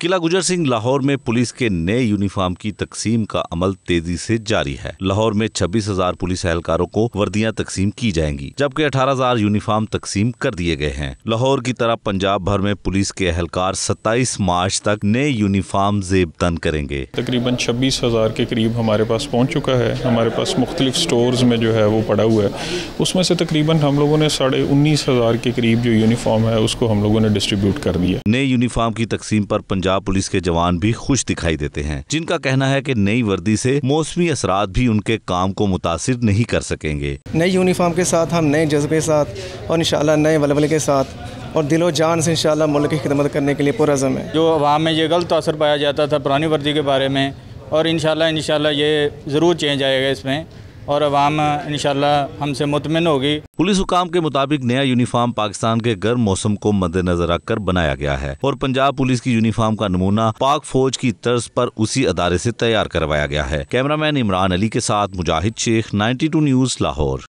किला गुजर सिंह लाहौर में पुलिस के नए यूनिफॉर्म की तकसीम का अमल तेजी से जारी है लाहौर में छब्बीस हजार पुलिस एहलकारों को वर्दियां तकसीम की जाएंगी जबकि अठारह हजार यूनिफॉर्म तकसीम कर दिए गए हैं लाहौर की तरह पंजाब भर में पुलिस के एहलकार सत्ताईस मार्च तक नए यूनिफॉर्म जेब तन करेंगे तकरीबन छब्बीस हजार के करीब हमारे पास पहुँच चुका है हमारे पास मुख्तलिफ स्टोर में जो है वो पड़ा हुआ है उसमें से तकरीबन हम लोगों ने साढ़े उन्नीस हजार के करीब जो यूनिफॉर्म है उसको हम लोगों ने डिस्ट्रीब्यूट कर दिया नए यूनिफॉर्म की तकसीम आरोप पंजाब पुलिस के जवान भी खुश दिखाई देते हैं जिनका कहना है कि नई वर्दी से मौसमी असरा भी उनके काम को मुतासर नहीं कर सकेंगे नई यूनिफॉर्म के साथ हम नए जज्बे साथ और इन नए वलवल के साथ और दिलो जान से इनशाला मुल्क की खिदमत करने के लिए पुरज़म है जो आवाम में ये गलत असर पाया जाता था पुरानी वर्दी के बारे में और इन शाला ये ज़रूर चेंज आएगा इसमें और आवाम इन हमसे मुतमिन होगी पुलिस हुकाम के मुताबिक नया यूनिफार्म पाकिस्तान के गर्म मौसम को मद्देनजर रखकर बनाया गया है और पंजाब पुलिस की यूनिफार्म का नमूना पाक फौज की तर्ज पर उसी अदारे से तैयार करवाया गया है कैमरामैन इमरान अली के साथ मुजाहिद शेख 92 न्यूज़ लाहौर